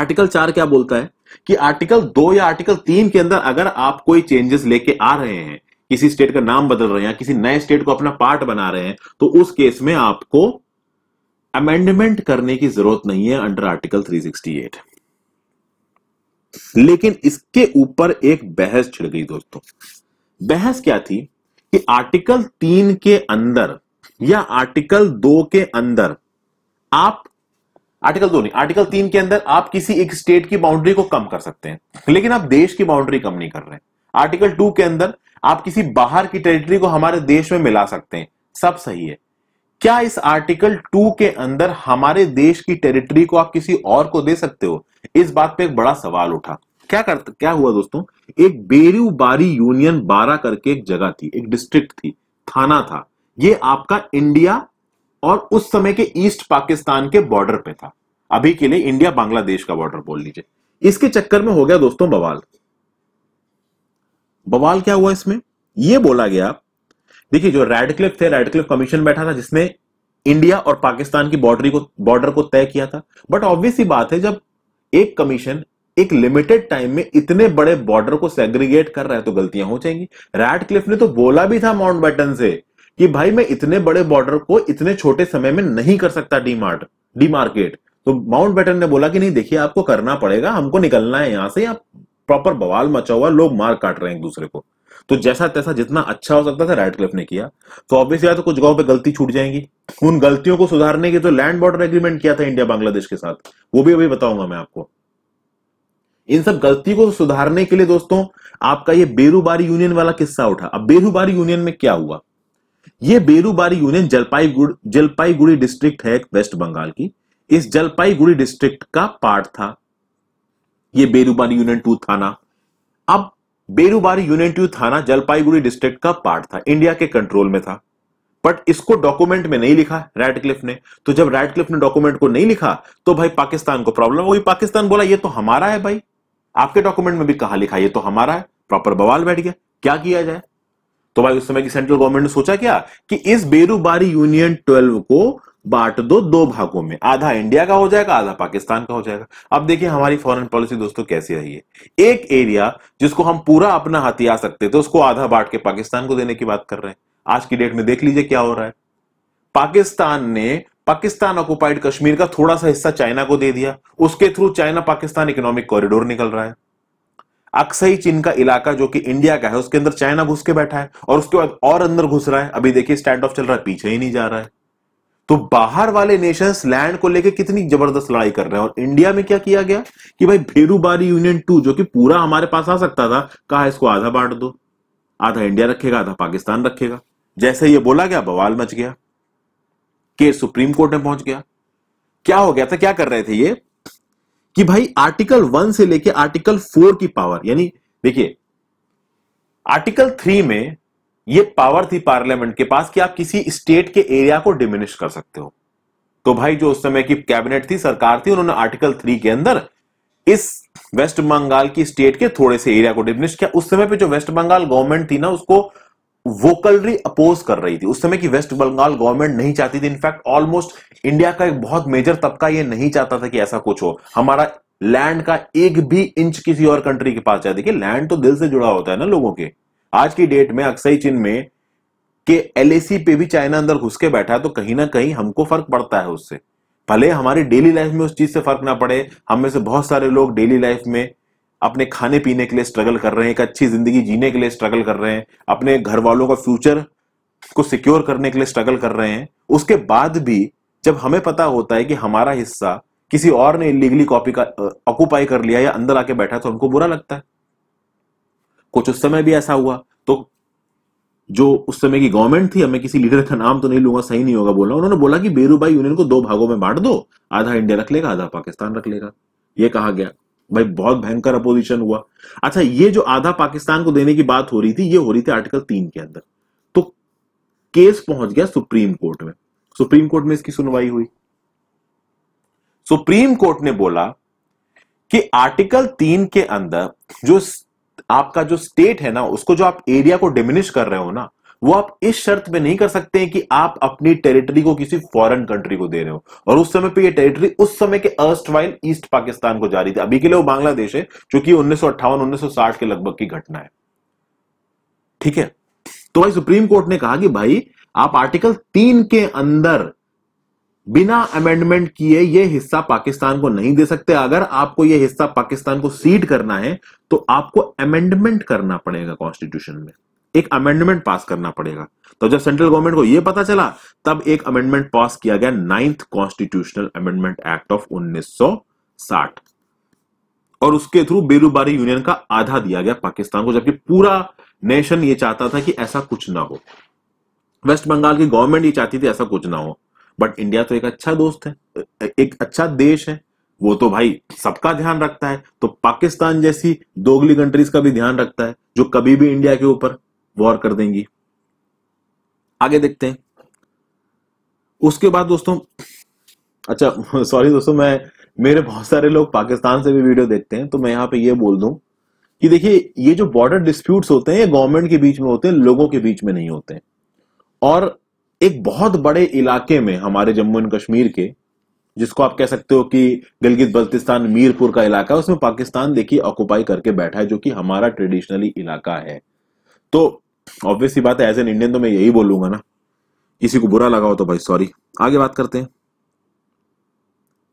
आर्टिकल चार क्या बोलता है कि आर्टिकल दो या आर्टिकल तीन के अंदर अगर आप कोई चेंजेस लेके आ रहे हैं किसी स्टेट का नाम बदल रहे हैं किसी नए स्टेट को अपना पार्ट बना रहे हैं तो उस केस में आपको अमेंडमेंट करने की जरूरत नहीं है अंडर आर्टिकल 368 लेकिन इसके ऊपर एक बहस छिड़ गई दोस्तों बहस क्या थी कि आर्टिकल तीन के अंदर या आर्टिकल दो के अंदर आप आर्टिकल दो नहीं आर्टिकल तीन के अंदर आप किसी एक स्टेट की बाउंड्री को कम कर सकते हैं लेकिन आप देश की बाउंड्री कम नहीं कर रहे आर्टिकल टू के अंदर आप किसी बाहर की टेरिटरी को हमारे देश में मिला सकते हैं सब सही है क्या इस आर्टिकल टू के अंदर हमारे देश की टेरिटरी को आप किसी और को दे सकते हो इस बात पे एक बड़ा सवाल उठा क्या कर क्या हुआ दोस्तों एक बेरू बारी यूनियन बारा करके एक जगह थी एक डिस्ट्रिक्ट थी थाना था ये आपका इंडिया और उस समय के ईस्ट पाकिस्तान के बॉर्डर पे था अभी के लिए इंडिया बांग्लादेश का बॉर्डर बोल लीजिए इसके चक्कर में हो गया दोस्तों बवाल बवाल क्या हुआ इसमें यह बोला गया देखिए जो रेडक्लिफ थे रेडक्लिफ कमीशन बैठा था जिसने इंडिया और पाकिस्तान की बॉर्डरी को बॉर्डर को तय किया था बट ही बात है जब एक कमीशन एक लिमिटेड टाइम में इतने बड़े बॉर्डर को सेग्रीगेट कर रहा है तो गलतियां हो जाएंगी रेडक्लिफ ने तो बोला भी था माउंट बैटन से कि भाई मैं इतने बड़े बॉर्डर को इतने छोटे समय में नहीं कर सकता डीमार्ट डीमार्केट तो माउंट बैटन ने बोला कि नहीं देखिए आपको करना पड़ेगा हमको निकलना है यहां से आप प्रॉपर बवाल मचा हुआ लोग मार काट रहे हैं एक दूसरे को तो जैसा तैसा जितना अच्छा हो सकता था राइट क्लिफ ने किया तो ऑब्वियसली तो कुछ गांव पे गलती छूट जाएंगी उन गलतियों को सुधारने के जो तो लैंड बॉर्डर एग्रीमेंट किया था इंडिया बांग्लादेश के साथ वो भी अभी बताऊंगा मैं आपको इन सब गलती को सुधारने के लिए दोस्तों आपका ये बेरूबारी यूनियन वाला किस्सा उठा अब बेरूबारी यूनियन में क्या हुआ ये बेरूबारी यूनियन जलपाईगुड़ी जलपाईगुड़ी डिस्ट्रिक्ट है वेस्ट बंगाल की इस जलपाईगुड़ी डिस्ट्रिक्ट का पार्ट था ये बेरुबारी यूनियन टू थाना अब बेरुबारी यूनियन टू थाना जलपाईगुड़ी डिस्ट्रिक्ट का पार्ट था इंडिया के कंट्रोल में था बट इसको डॉक्यूमेंट में नहीं लिखा रेडक्लिफ ने तो जब रेडक्लिफ ने डॉक्यूमेंट को नहीं लिखा तो भाई पाकिस्तान को प्रॉब्लम गई पाकिस्तान बोला ये तो हमारा है भाई आपके डॉक्यूमेंट में भी कहा लिखा ये तो हमारा है प्रॉपर बवाल बैठ गया क्या किया जाए तो भाई उस समय की सेंट्रल गवर्नमेंट ने सोचा क्या कि इस बेरुबारी यूनियन ट्वेल्व को बांट दो दो भागों में आधा इंडिया का हो जाएगा आधा पाकिस्तान का हो जाएगा अब देखिए हमारी फॉरेन पॉलिसी दोस्तों कैसी रही है एक एरिया जिसको हम पूरा अपना हथियार सकते थे उसको आधा बांट के पाकिस्तान को देने की बात कर रहे हैं आज की डेट में देख लीजिए क्या हो रहा है पाकिस्तान ने पाकिस्तान ऑक्युपाइड कश्मीर का थोड़ा सा हिस्सा चाइना को दे दिया उसके through China Pakistan economic corridor निकल रहा है अक्सई चीन का इलाका जो कि इंडिया का है उसके अंदर चाइना घुस के बैठा है और उसके बाद और अंदर घुस रहा है अभी देखिए स्टैंड ऑफ चल रहा है पीछे ही नहीं जा रहा है तो बाहर वाले नेशंस लैंड को लेके कितनी जबरदस्त लड़ाई कर रहे हैं और इंडिया में क्या किया गया कि भाई भेरूबारी यूनियन टू जो कि पूरा हमारे पास आ सकता था कहा इसको आधा बांट दो आधा इंडिया रखेगा आधा पाकिस्तान रखेगा जैसे ये बोला गया बवाल मच गया केस सुप्रीम कोर्ट में पहुंच गया क्या हो गया था क्या कर रहे थे ये कि भाई आर्टिकल वन से लेके आर्टिकल फोर की पावर यानी देखिए आर्टिकल थ्री में ये पावर थी पार्लियामेंट के पास कि आप किसी स्टेट के एरिया को डिमिनिश कर सकते हो तो भाई जो उस समय की कैबिनेट थी सरकार थी उन्होंने आर्टिकल थ्री के अंदर इस वेस्ट बंगाल की स्टेट के थोड़े से एरिया को डिमिनिश किया उस समय पे जो वेस्ट बंगाल गवर्नमेंट थी ना उसको वोकलरी अपोज कर रही थी उस समय की वेस्ट बंगाल गवर्नमेंट नहीं चाहती थी इनफैक्ट ऑलमोस्ट इंडिया का एक बहुत मेजर तबका यह नहीं चाहता था कि ऐसा कुछ हो हमारा लैंड का एक भी इंच किसी और कंट्री के पास जाए देखिए लैंड तो दिल से जुड़ा होता है ना लोगों के आज की डेट में अक्सई चीन में के एलएसी पे भी चाइना अंदर घुस के बैठा है तो कहीं ना कहीं हमको फर्क पड़ता है उससे भले हमारी डेली लाइफ में उस चीज से फर्क ना पड़े हम में से बहुत सारे लोग डेली लाइफ में अपने खाने पीने के लिए स्ट्रगल कर रहे हैं एक अच्छी जिंदगी जीने के लिए स्ट्रगल कर रहे हैं अपने घर वालों का फ्यूचर को सिक्योर करने के लिए स्ट्रगल कर रहे हैं उसके बाद भी जब हमें पता होता है कि हमारा हिस्सा किसी और ने इलीगली कॉपी का ऑक्यूपाई कर लिया या अंदर आके बैठा तो हमको बुरा लगता है कुछ उस समय भी ऐसा हुआ तो जो उस समय की गवर्नमेंट थी अब मैं किसी लीडर का नाम तो नहीं लूंगा सही नहीं होगा बोलना उन्होंने बोला कि बेरूबाई यूनियन को दो भागों में बांट दो आधा इंडिया रख लेगा आधा पाकिस्तान रख लेगा ये कहा गया भाई बहुत भयंकर अपोजिशन हुआ अच्छा ये जो आधा पाकिस्तान को देने की बात हो रही थी ये हो रही थी आर्टिकल तीन के अंदर तो केस पहुंच गया सुप्रीम कोर्ट में सुप्रीम कोर्ट में इसकी सुनवाई हुई सुप्रीम कोर्ट ने बोला कि आर्टिकल तीन के अंदर जो आपका जो स्टेट है ना उसको जो आप एरिया को डिमिनिश कर रहे हो ना वो आप इस शर्त में नहीं कर सकते हैं कि आप अपनी टेरिटरी को किसी फॉरेन कंट्री को दे रहे हो और उस समय पे ये टेरिटरी उस समय के अर्स्ट वाइल ईस्ट पाकिस्तान को जा रही थी अभी के लिए वो बांग्लादेश है जो कि उन्नीस सौ के लगभग की घटना है ठीक है तो भाई सुप्रीम कोर्ट ने कहा कि भाई आप आर्टिकल तीन के अंदर बिना अमेंडमेंट किए ये हिस्सा पाकिस्तान को नहीं दे सकते अगर आपको ये हिस्सा पाकिस्तान को सीड करना है तो आपको अमेंडमेंट करना पड़ेगा कॉन्स्टिट्यूशन में एक अमेंडमेंट पास करना पड़ेगा तो जब सेंट्रल गवर्नमेंट को यह पता चला तब एक अमेंडमेंट पास किया गया ninth constitutional amendment act of 1960 और उसके थ्रू बेरूबारी यूनियन का आधा दिया गया पाकिस्तान को जबकि पूरा नेशन ये चाहता था कि ऐसा कुछ ना हो वेस्ट बंगाल की गवर्नमेंट ये चाहती थी ऐसा कुछ ना हो बट इंडिया तो एक अच्छा दोस्त है एक अच्छा देश है वो तो भाई सबका ध्यान रखता है तो पाकिस्तान जैसी दोगली कंट्रीज का भी ध्यान रखता है जो कभी भी इंडिया के ऊपर वॉर कर देंगी आगे देखते हैं उसके बाद दोस्तों अच्छा सॉरी दोस्तों मैं मेरे बहुत सारे लोग पाकिस्तान से भी वीडियो देखते हैं तो मैं यहां पे ये बोल दूं कि देखिए ये जो बॉर्डर डिस्प्यूट्स होते हैं ये गवर्नमेंट के बीच में होते हैं लोगों के बीच में नहीं होते हैं और एक बहुत बड़े इलाके में हमारे जम्मू एंड कश्मीर के जिसको आप कह सकते हो कि गिलगित बल्तिस्तान मीरपुर का इलाका है उसमें पाकिस्तान देखिए ऑक्यूपाई करके बैठा है जो कि हमारा ट्रेडिशनली इलाका है तो ऑब्वियस ही बात है एज एन इंडियन तो मैं यही बोलूंगा ना किसी को बुरा लगा हो तो भाई सॉरी आगे बात करते हैं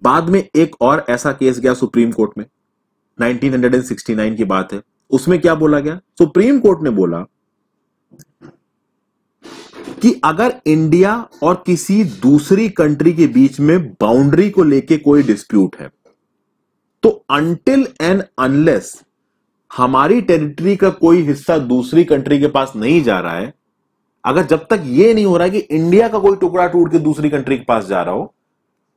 बाद में एक और ऐसा केस गया सुप्रीम कोर्ट में 1969 की बात है उसमें क्या बोला गया सुप्रीम कोर्ट ने बोला कि अगर इंडिया और किसी दूसरी कंट्री के बीच में बाउंड्री को लेके कोई डिस्प्यूट है तो अंटिल एंड अनलेस हमारी टेरिटरी का कोई हिस्सा दूसरी कंट्री के पास नहीं जा रहा है अगर जब तक यह नहीं हो रहा है कि इंडिया का कोई टुकड़ा टूट के दूसरी कंट्री के पास जा रहा हो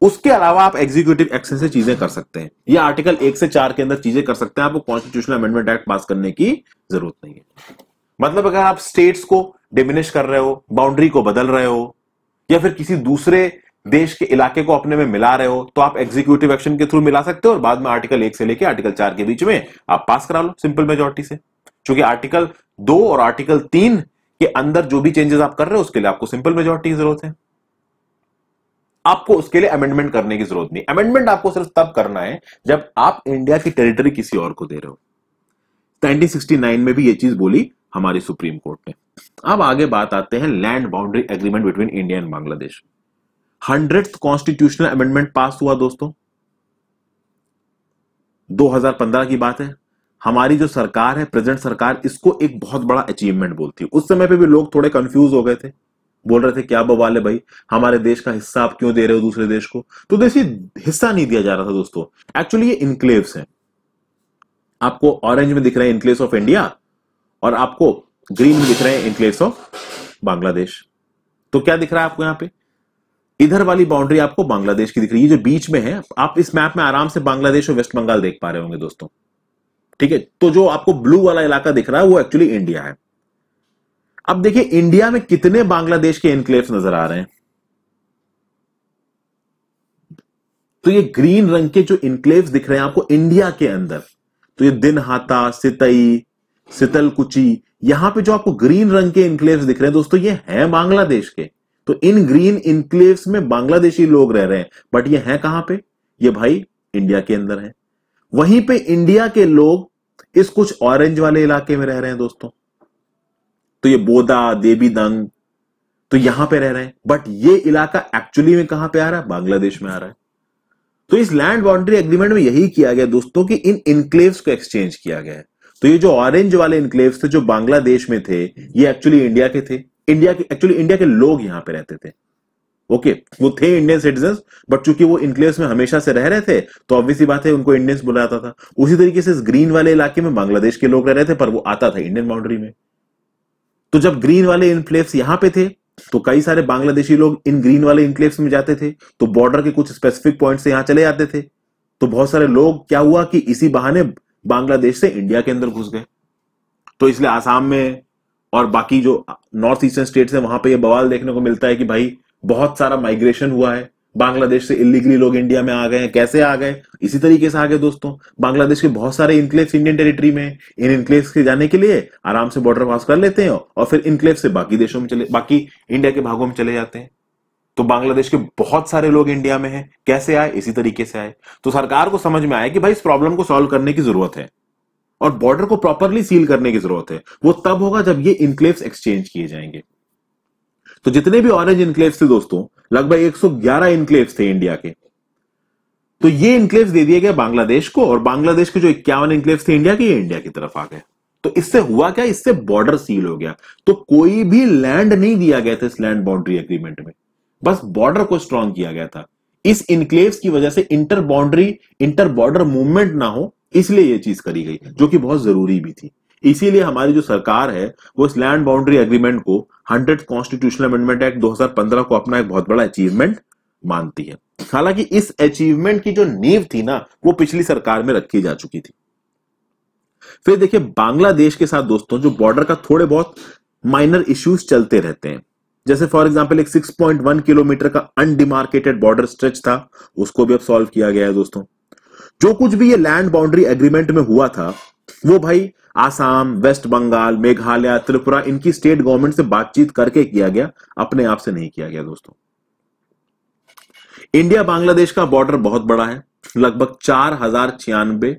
उसके अलावा आप एग्जीक्यूटिव एक्शन से चीजें कर सकते हैं या आर्टिकल एक से चार के अंदर चीजें कर सकते हैं आपको कॉन्स्टिट्यूशनल अमेंडमेंट एक्ट पास करने की जरूरत नहीं है मतलब अगर आप स्टेट्स को डिमिनिश कर रहे हो बाउंड्री को बदल रहे हो या फिर किसी दूसरे देश के इलाके को अपने में मिला रहे हो तो आप एग्जीक्यूटिव एक्शन के थ्रू मिला सकते हो और बाद में आर्टिकल एक से लेकर आर्टिकल चार के बीच में आप पास करा लो सिंपल मेजोरिटी से क्योंकि आर्टिकल दो और आर्टिकल तीन के अंदर जो भी चेंजेस आप कर रहे हो उसके लिए आपको सिंपल मेजोरिटी की जरूरत है आपको उसके लिए अमेंडमेंट करने की जरूरत नहीं अमेंडमेंट आपको सिर्फ तब करना है जब आप इंडिया की टेरिटरी किसी और को दे रहे हो 1969 तो में भी ये चीज बोली हमारी सुप्रीम कोर्ट ने अब आगे बात आते हैं land boundary agreement between India and Bangladesh hundred constitutional amendment pass हुआ दोस्तों 2015 की बात है हमारी जो सरकार है प्रेजेंट सरकार इसको एक बहुत बड़ा अचीवमेंट बोलती है उस समय पे भी लोग थोड़े कंफ्यूज हो गए थे बोल रहे थे क्या बवाल है भाई हमारे देश का हिस्सा आप क्यों दे रहे हो दूसरे देश को तो देखिए हिस्सा नहीं दिया जा रहा था दोस्तों एक्चुअली ये इनक्लेव्स हैं आपको ऑरेंज में दिख रहे हैं इनक्लेव्स ऑफ इंडिया और आपको ग्रीन में दिख रहे हैं इनक्लेस ऑफ बांग्लादेश तो क्या दिख रहा है आपको यहां पे इधर वाली बाउंड्री आपको बांग्लादेश की दिख रही है जो बीच में है आप इस मैप में आराम से बांग्लादेश और वेस्ट बंगाल देख पा रहे होंगे दोस्तों ठीक है तो जो आपको ब्लू वाला इलाका दिख रहा है वो एक्चुअली इंडिया है अब देखिए इंडिया में कितने बांग्लादेश के इनक्लेव नजर आ रहे हैं तो ये ग्रीन रंग के जो इनक्लेव दिख रहे हैं आपको इंडिया के अंदर तो ये दिनहाता सितई सितलकुची यहां पे जो आपको ग्रीन रंग के इंक्लेव दिख रहे हैं दोस्तों ये हैं बांग्लादेश के तो इन ग्रीन इंक्लेव में बांग्लादेशी लोग रह रहे हैं बट ये हैं कहां पे ये भाई इंडिया के अंदर है वहीं पे इंडिया के लोग इस कुछ ऑरेंज वाले इलाके में रह रहे हैं दोस्तों तो ये बोदा देवी दंग तो यहां पे रह रहे हैं बट ये इलाका एक्चुअली में कहां पे आ रहा है बांग्लादेश में आ रहा है तो इस लैंड बाउंड्री एग्रीमेंट में यही किया गया दोस्तों कि इन इनक्लेव्स को एक्सचेंज किया गया है तो ये जो ऑरेंज वाले इनक्लेव थे जो बांग्लादेश में थे ये एक्चुअली इंडिया के थे इंडिया के एक्चुअली इंडिया के लोग यहां पे रहते थे ओके okay, वो थे इंडियन सिटीजन बट चूंकि वो इनक्लेव में हमेशा से रह रहे थे तो ऑब्वियस बात है उनको इंडियंस बोला जाता था उसी तरीके से इस ग्रीन वाले इलाके में बांग्लादेश के लोग रह रहे थे पर वो आता था इंडियन बाउंड्री में तो जब ग्रीन वाले इनक्लेव यहां पे थे तो कई सारे बांग्लादेशी लोग इन ग्रीन वाले इनक्लेव में जाते थे तो बॉर्डर के कुछ स्पेसिफिक पॉइंट से यहां चले जाते थे तो बहुत सारे लोग क्या हुआ कि इसी बहाने बांग्लादेश से इंडिया के अंदर घुस गए तो इसलिए आसाम में और बाकी जो नॉर्थ ईस्टर्न स्टेट्स है वहां पे ये बवाल देखने को मिलता है कि भाई बहुत सारा माइग्रेशन हुआ है बांग्लादेश से इलीगली लोग इंडिया में आ गए हैं कैसे आ गए इसी तरीके से आ गए दोस्तों बांग्लादेश के बहुत सारे इनक्लेव्स इंडियन टेरिटरी में इन इनक्लेव्स के जाने के लिए आराम से बॉर्डर पास कर लेते हैं और फिर इनक्लेव से बाकी देशों में चले बाकी इंडिया के भागों में चले जाते हैं तो बांग्लादेश के बहुत सारे लोग इंडिया में हैं कैसे आए इसी तरीके से आए तो सरकार को समझ में आया कि भाई इस प्रॉब्लम को सॉल्व करने की जरूरत है और बॉर्डर को प्रॉपरली सील करने की जरूरत है वो तब होगा जब ये इनक्लेव्स एक्सचेंज किए जाएंगे तो जितने भी ऑरेंज इनक्लेव्स थे दोस्तों लगभग 111 इनक्लेव्स थे इंडिया के तो ये इनक्लेव्स दे दिए गए बांग्लादेश को और बांग्लादेश के जो इक्यावन इनक्लेव्स थे इंडिया के ये इंडिया की तरफ आ गए तो इससे हुआ क्या इससे बॉर्डर सील हो गया तो कोई भी लैंड नहीं दिया गया था इस लैंड बाउंड्री एग्रीमेंट में बस बॉर्डर को स्ट्रॉन्ग किया गया था इस इनक्लेव की वजह से inter boundary inter border movement ना हो इसलिए यह चीज करी गई जो कि बहुत जरूरी भी थी इसीलिए हमारी जो सरकार है वो इस लैंड बाउंड्री एग्रीमेंट को हंड्रेड कॉन्स्टिट्यूशनल अमेंडमेंट एक्ट 2015 को अपना एक बहुत बड़ा अचीवमेंट मानती है हालांकि इस अचीवमेंट की जो नींव थी ना वो पिछली सरकार में रखी जा चुकी थी फिर देखिए बांग्लादेश के साथ दोस्तों जो बॉर्डर का थोड़े बहुत माइनर इश्यूज चलते रहते हैं जैसे फॉर एग्जाम्पल एक 6.1 किलोमीटर का अनडिमार्केटेड बॉर्डर स्ट्रेच था उसको भी अब सॉल्व किया गया है दोस्तों जो कुछ भी ये लैंड बाउंड्री एग्रीमेंट में हुआ था वो भाई आसाम वेस्ट बंगाल मेघालय त्रिपुरा इनकी स्टेट गवर्नमेंट से बातचीत करके किया गया अपने आप से नहीं किया गया दोस्तों इंडिया बांग्लादेश का बॉर्डर बहुत बड़ा है लगभग चार हजार छियानबे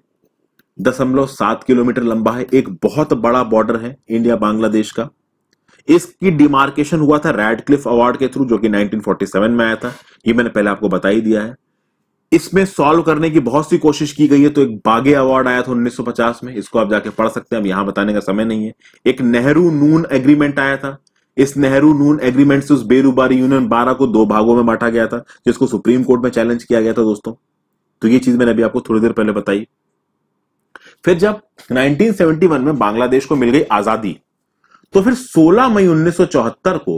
दशमलव सात किलोमीटर लंबा है एक बहुत बड़ा बॉर्डर है इंडिया बांग्लादेश का इसकी डिमार्केशन हुआ था रैडक्लिफ अवार्ड के थ्रू जो कि 1947 में आया था ये मैंने पहले आपको बता ही दिया है इसमें सॉल्व करने की बहुत सी कोशिश की गई है तो एक बागे अवार्ड आया था 1950 में इसको आप जाके पढ़ सकते हैं अब यहां बताने का समय नहीं है एक नेहरू नून एग्रीमेंट आया था इस नेहरू नून एग्रीमेंट से उस बेरुबारी यूनियन बारह को दो भागों में बांटा गया था जिसको सुप्रीम कोर्ट में चैलेंज किया गया था दोस्तों तो ये चीज मैंने अभी आपको थोड़ी देर पहले बताई फिर जब 1971 में बांग्लादेश को मिल गई आजादी तो फिर 16 मई 1974 को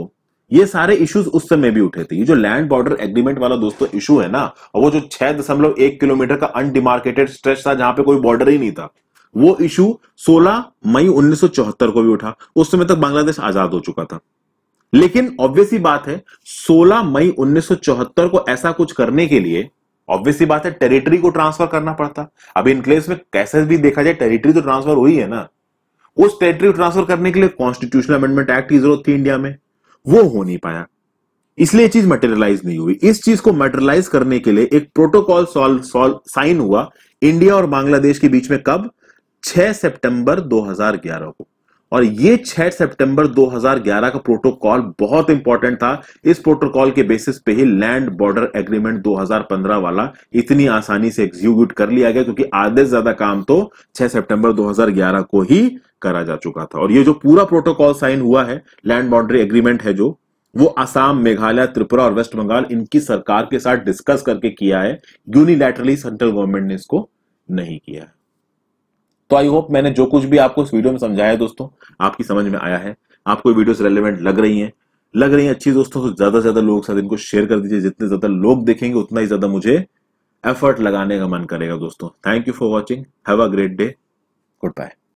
ये सारे इश्यूज उस समय भी उठे थे ये जो लैंड बॉर्डर एग्रीमेंट वाला दोस्तों इशू है ना और वो जो छह दशमलव एक किलोमीटर का अनडिमार्केटेड स्ट्रेच था जहां पे कोई बॉर्डर ही नहीं था वो इशू 16 मई 1974 को भी उठा उस समय तक बांग्लादेश आजाद हो चुका था लेकिन ऑब्वियसली बात है 16 मई 1974 को ऐसा कुछ करने के लिए ऑब्वियसली बात है टेरिटरी को ट्रांसफर करना पड़ता अब इनक्लेव में कैसे भी देखा जाए टेरिटरी तो ट्रांसफर हुई है ना उस टेरिटरी को ट्रांसफर करने के लिए कॉन्स्टिट्यूशनल अमेंडमेंट एक्ट की जरूरत थी इंडिया में वो हो नहीं पाया इसलिए चीज मटेरियलाइज नहीं हुई इस चीज को मटेरियलाइज करने के लिए एक प्रोटोकॉल सॉल्व सॉल्व साइन हुआ इंडिया और बांग्लादेश के बीच में कब 6 सितंबर 2011 को और ये 6 सितंबर 2011 का प्रोटोकॉल बहुत इंपॉर्टेंट था इस प्रोटोकॉल के बेसिस पे ही लैंड बॉर्डर एग्रीमेंट 2015 वाला इतनी आसानी से एग्जीक्यूट कर लिया गया क्योंकि आधे से ज्यादा काम तो 6 सितंबर 2011 को ही करा जा चुका था और ये जो पूरा प्रोटोकॉल साइन हुआ है लैंड बाउंड्री एग्रीमेंट है जो वो आसाम मेघालय त्रिपुरा और वेस्ट बंगाल इनकी सरकार के साथ डिस्कस करके किया है यूनिलैटरली सेंट्रल गवर्नमेंट ने इसको नहीं किया है तो आई होप मैंने जो कुछ भी आपको इस वीडियो में समझाया दोस्तों आपकी समझ में आया है आपको वीडियोस रेलिवेंट लग रही हैं लग रही है अच्छी दोस्तों तो ज्यादा से ज्यादा लोग साथ इनको शेयर कर दीजिए जितने ज्यादा लोग देखेंगे उतना ही ज्यादा मुझे एफर्ट लगाने का मन करेगा दोस्तों thank you for watching have a great day good bye